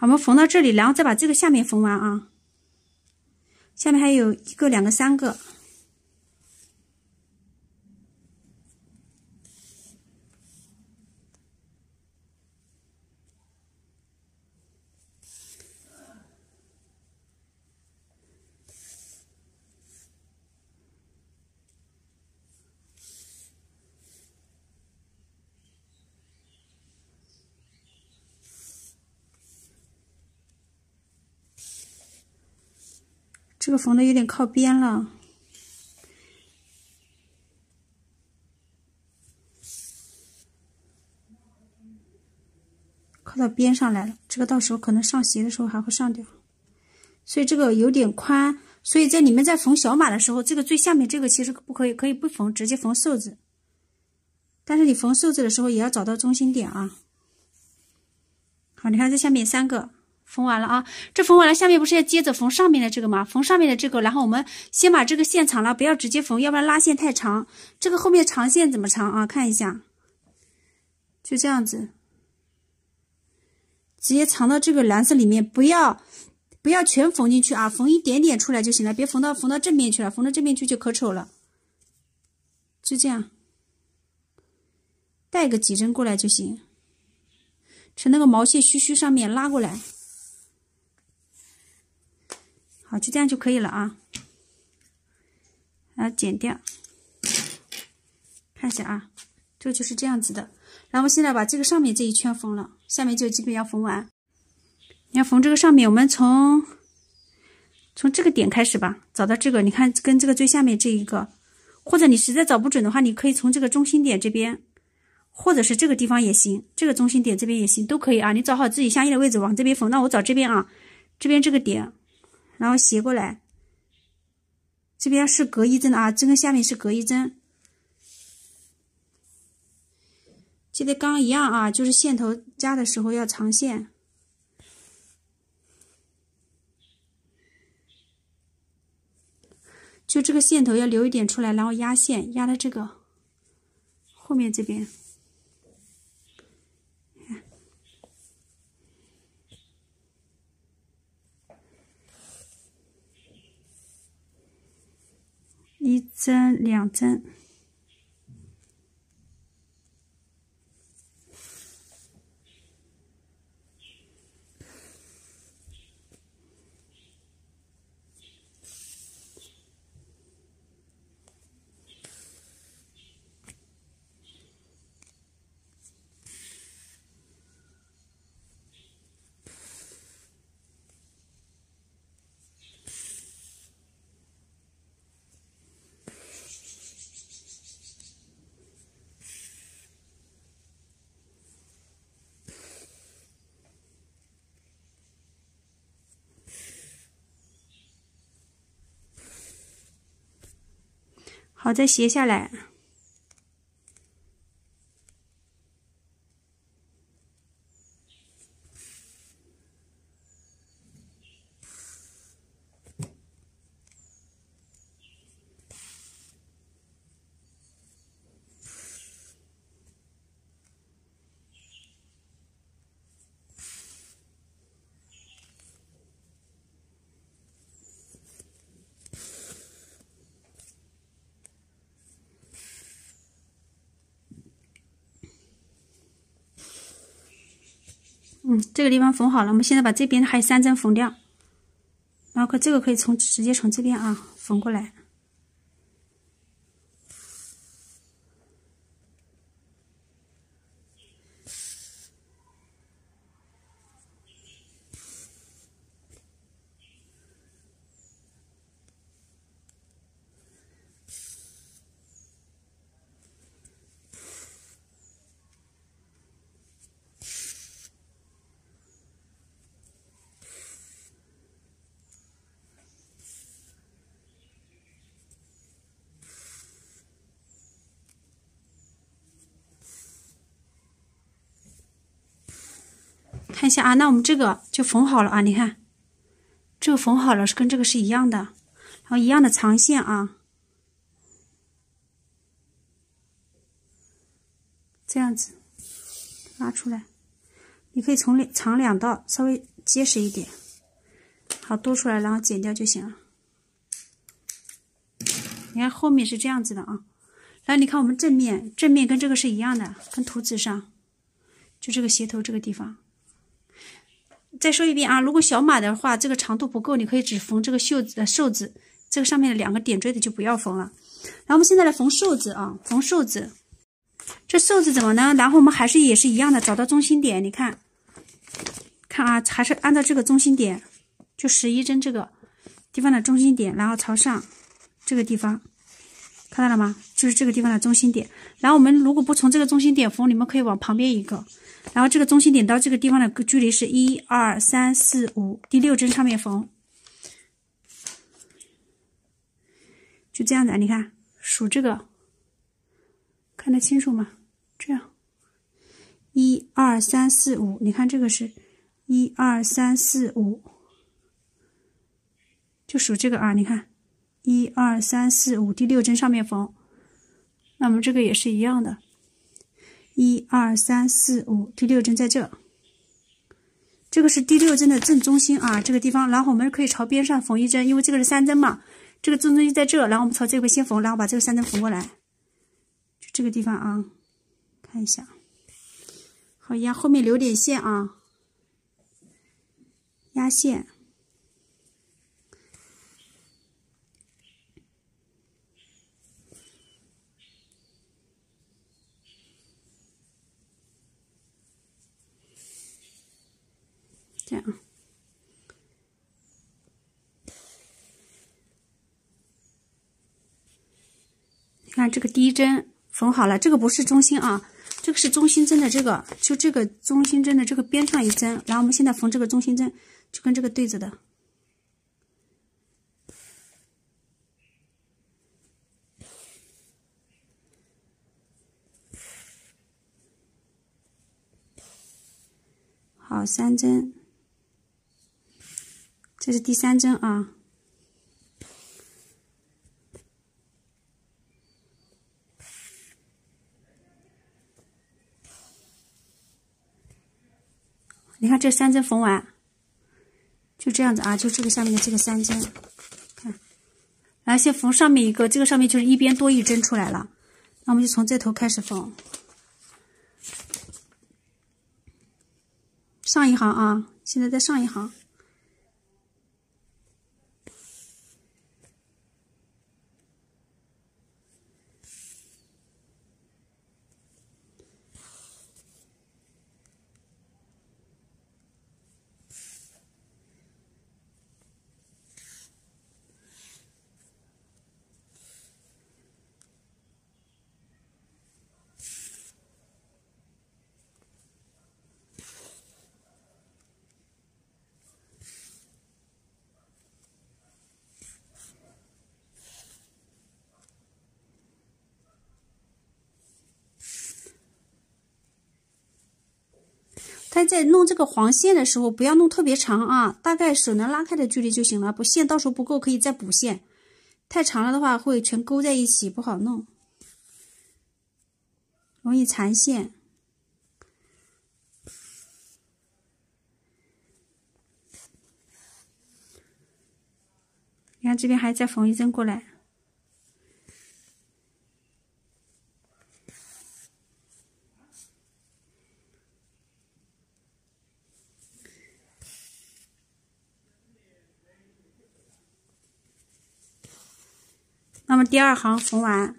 好，我们缝到这里，然后再把这个下面缝完啊。下面还有一个、两个、三个。这个缝的有点靠边了，靠到边上来了。这个到时候可能上鞋的时候还会上掉，所以这个有点宽。所以在你们在缝小码的时候，这个最下面这个其实不可以，可以不缝，直接缝瘦子。但是你缝瘦子的时候，也要找到中心点啊。好，你看这下面三个。缝完了啊，这缝完了，下面不是要接着缝上面的这个吗？缝上面的这个，然后我们先把这个线藏了，不要直接缝，要不然拉线太长。这个后面长线怎么藏啊？看一下，就这样子，直接藏到这个蓝色里面，不要不要全缝进去啊，缝一点点出来就行了，别缝到缝到正面去了，缝到正面去就可丑了。就这样，带个几针过来就行，从那个毛线须须上面拉过来。好，就这样就可以了啊。它剪掉，看一下啊，这个就是这样子的。然后现在把这个上面这一圈缝了，下面就基本要缝完。你要缝这个上面，我们从从这个点开始吧，找到这个，你看跟这个最下面这一个，或者你实在找不准的话，你可以从这个中心点这边，或者是这个地方也行，这个中心点这边也行，都可以啊。你找好自己相应的位置往这边缝。那我找这边啊，这边这个点。然后斜过来，这边是隔一针的啊，这个下面是隔一针，记得刚刚一样啊，就是线头加的时候要长线，就这个线头要留一点出来，然后压线压到这个后面这边。针两针。好，再斜下来。嗯，这个地方缝好了，我们现在把这边还有三针缝掉，然后可这个可以从直接从这边啊缝过来。看一下啊，那我们这个就缝好了啊。你看，这个缝好了是跟这个是一样的，然后一样的长线啊，这样子拉出来，你可以从长两道，稍微结实一点，好多出来，然后剪掉就行了。你看后面是这样子的啊，来，你看我们正面，正面跟这个是一样的，跟图纸上，就这个鞋头这个地方。再说一遍啊，如果小码的话，这个长度不够，你可以只缝这个袖子、袖子，这个上面的两个点缀的就不要缝了。然后我们现在来缝袖子啊，缝袖子。这袖子怎么呢？然后我们还是也是一样的，找到中心点，你看，看啊，还是按照这个中心点，就十一针这个地方的中心点，然后朝上这个地方，看到了吗？就是这个地方的中心点。然后我们如果不从这个中心点缝，你们可以往旁边一个。然后这个中心点到这个地方的距离是一、二、三、四、五，第六针上面缝，就这样子啊！你看数这个，看得清楚吗？这样，一、二、三、四、五，你看这个是一、二、三、四、五，就数这个啊！你看一、二、三、四、五，第六针上面缝，那么这个也是一样的。一二三四五，第六针在这，这个是第六针的正中心啊，这个地方。然后我们可以朝边上缝一针，因为这个是三针嘛，这个正中心在这。然后我们朝这边先缝，然后把这个三针缝过来，就这个地方啊，看一下，好压后面留点线啊，压线。看这个第一针缝好了，这个不是中心啊，这个是中心针的这个，就这个中心针的这个边上一针。然后我们现在缝这个中心针，就跟这个对着的。好，三针，这是第三针啊。这三针缝完，就这样子啊，就这个下面的这个三针，看，来先缝上面一个，这个上面就是一边多一针出来了，那我们就从这头开始缝，上一行啊，现在在上一行。在弄这个黄线的时候，不要弄特别长啊，大概手能拉开的距离就行了。不线到时候不够可以再补线，太长了的话会全勾在一起，不好弄，容易缠线。你看这边还再缝一针过来。那么第二行缝完，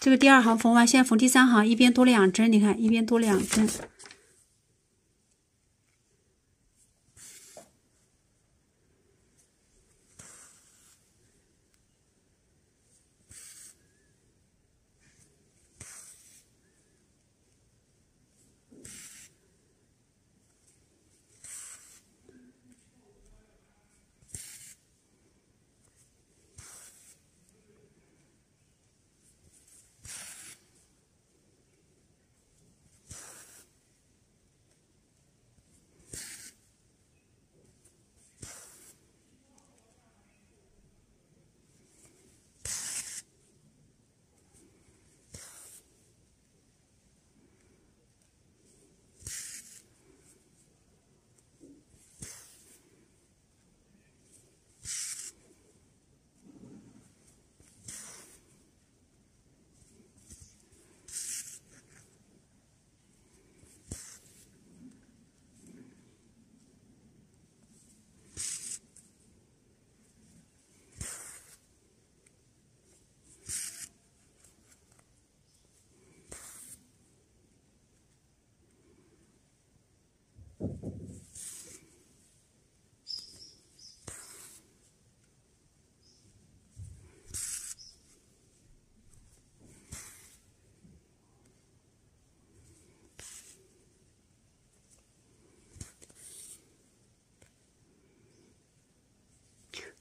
这个第二行缝完，现在缝第三行，一边多两针，你看一边多两针。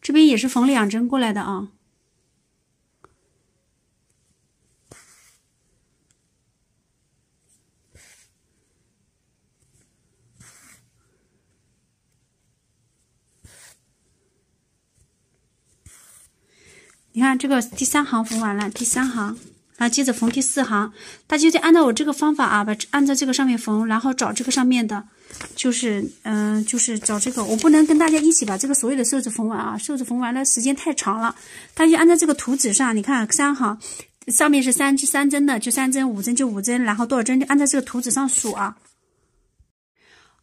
这边也是缝两针过来的啊。你看这个第三行缝完了，第三行，然后接着缝第四行，大家就按照我这个方法啊，把按照这个上面缝，然后找这个上面的。就是，嗯，就是找这个，我不能跟大家一起把这个所有的袖子缝完啊，袖子缝完的时间太长了。大家按照这个图纸上，你看三行，上面是三针三针的，就三针五针就五针，然后多少针就按照这个图纸上数啊。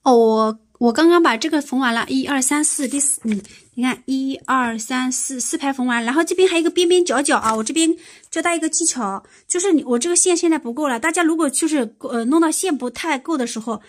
哦，我我刚刚把这个缝完了，一二三四，第四，嗯，你看一二三四四排缝完，然后这边还有一个边边角角啊，我这边教大家一个技巧，就是你我这个线现在不够了，大家如果就是呃弄到线不太够的时候。